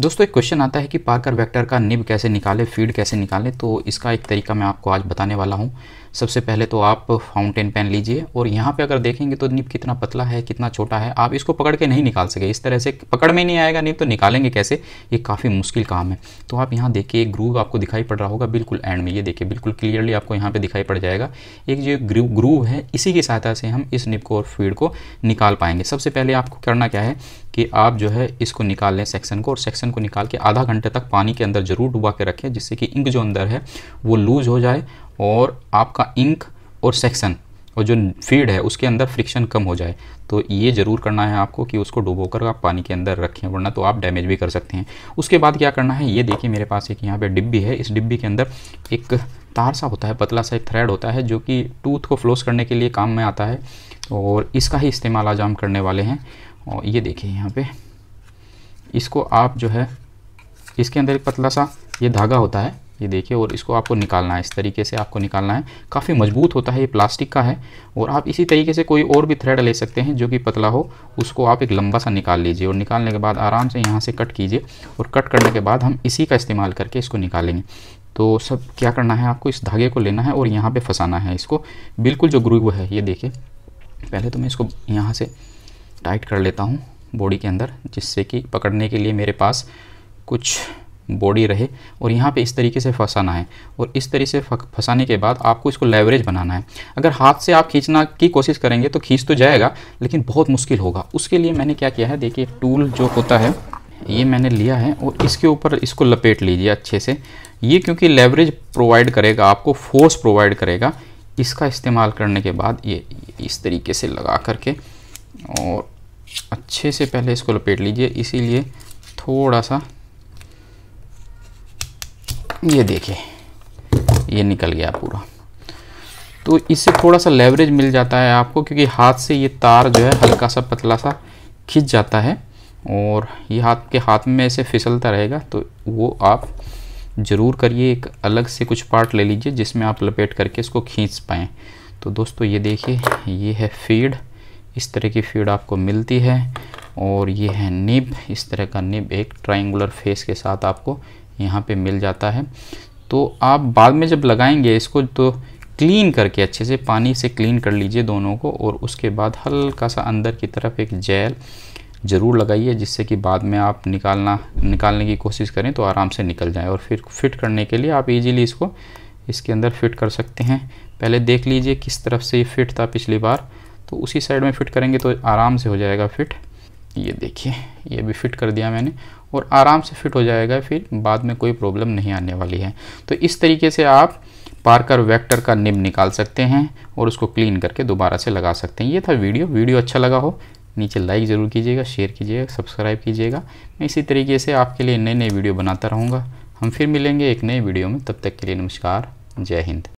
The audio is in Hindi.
दोस्तों एक क्वेश्चन आता है कि पार्कर वेक्टर का निब कैसे निकालें फीड कैसे निकालें तो इसका एक तरीका मैं आपको आज बताने वाला हूँ सबसे पहले तो आप फाउंटेन पेन लीजिए और यहाँ पे अगर देखेंगे तो निब कितना पतला है कितना छोटा है आप इसको पकड़ के नहीं निकाल सके इस तरह से पकड़ में नहीं आएगा नहीं तो निकालेंगे कैसे ये काफ़ी मुश्किल काम है तो आप यहाँ देखिए ग्रूव आपको दिखाई पड़ रहा होगा बिल्कुल एंड में ये देखिए बिल्कुल क्लियरली आपको यहाँ पर दिखाई पड़ जाएगा एक जो ग्रूव है इसी की सहायता से हम इस निब को और फीड को निकाल पाएंगे सबसे पहले आपको करना क्या है कि आप जो है इसको निकाल लें सेक्शन को और सेक्शन को निकाल के आधा घंटे तक पानी के अंदर ज़रूर डुबा के रखें जिससे कि इंक जो अंदर है वो लूज़ हो जाए और आपका इंक और सेक्शन और जो फीड है उसके अंदर फ्रिक्शन कम हो जाए तो ये ज़रूर करना है आपको कि उसको डुबो कर आप पानी के अंदर रखें वरना तो आप डैमेज भी कर सकते हैं उसके बाद क्या करना है ये देखिए मेरे पास एक यहाँ पे डिब्बी है इस डिब्बी के अंदर एक तार सा होता है पतला सा एक थ्रेड होता है जो कि टूथ को फ्लोस करने के लिए काम में आता है और इसका ही इस्तेमाल आज हम करने वाले हैं और ये देखिए यहाँ पर इसको आप जो है इसके अंदर एक पतला सा ये धागा होता है ये देखिए और इसको आपको निकालना है इस तरीके से आपको निकालना है काफ़ी मजबूत होता है ये प्लास्टिक का है और आप इसी तरीके से कोई और भी थ्रेड ले सकते हैं जो कि पतला हो उसको आप एक लंबा सा निकाल लीजिए और निकालने के बाद आराम से यहाँ से कट कीजिए और कट करने के बाद हम इसी का इस्तेमाल करके इसको निकालेंगे तो सब क्या करना है आपको इस धागे को लेना है और यहाँ पर फंसाना है इसको बिल्कुल जो ग्रुव है ये देखिए पहले तो मैं इसको यहाँ से टाइट कर लेता हूँ बॉडी के अंदर जिससे कि पकड़ने के लिए मेरे पास कुछ बॉडी रहे और यहाँ पे इस तरीके से फंसाना है और इस तरीके से फंसाने के बाद आपको इसको लेवरेज बनाना है अगर हाथ से आप खींचना की कोशिश करेंगे तो खींच तो जाएगा लेकिन बहुत मुश्किल होगा उसके लिए मैंने क्या किया है देखिए टूल जो होता है ये मैंने लिया है और इसके ऊपर इसको लपेट लीजिए अच्छे से ये क्योंकि लेवरेज प्रोवाइड करेगा आपको फोर्स प्रोवाइड करेगा इसका इस्तेमाल करने के बाद ये इस तरीके से लगा करके और अच्छे से पहले इसको लपेट लीजिए इसीलिए थोड़ा सा ये देखिए ये निकल गया पूरा तो इससे थोड़ा सा लेवरेज मिल जाता है आपको क्योंकि हाथ से ये तार जो है हल्का सा पतला सा खिंच जाता है और ये हाथ के हाथ में ऐसे फिसलता रहेगा तो वो आप ज़रूर करिए एक अलग से कुछ पार्ट ले लीजिए जिसमें आप लपेट करके इसको खींच पाएँ तो दोस्तों ये देखिए ये है फीड इस तरह की फीड आपको मिलती है और ये है निब इस तरह का निब एक ट्रायंगुलर फेस के साथ आपको यहाँ पे मिल जाता है तो आप बाद में जब लगाएंगे इसको तो क्लीन करके अच्छे से पानी से क्लीन कर लीजिए दोनों को और उसके बाद हल्का सा अंदर की तरफ एक जेल ज़रूर लगाइए जिससे कि बाद में आप निकालना निकालने की कोशिश करें तो आराम से निकल जाए और फिर फिट करने के लिए आप इजीली इसको इसके अंदर फिट कर सकते हैं पहले देख लीजिए किस तरफ से ये फिट था पिछली बार तो उसी साइड में फिट करेंगे तो आराम से हो जाएगा फिट ये देखिए ये भी फिट कर दिया मैंने और आराम से फिट हो जाएगा फिर बाद में कोई प्रॉब्लम नहीं आने वाली है तो इस तरीके से आप पार्कर वेक्टर का निम्ब निकाल सकते हैं और उसको क्लीन करके दोबारा से लगा सकते हैं ये था वीडियो वीडियो अच्छा लगा हो नीचे लाइक ज़रूर कीजिएगा शेयर कीजिएगा सब्सक्राइब कीजिएगा मैं इसी तरीके से आपके लिए नए नए वीडियो बनाता रहूँगा हम फिर मिलेंगे एक नए वीडियो में तब तक के लिए नमस्कार जय हिंद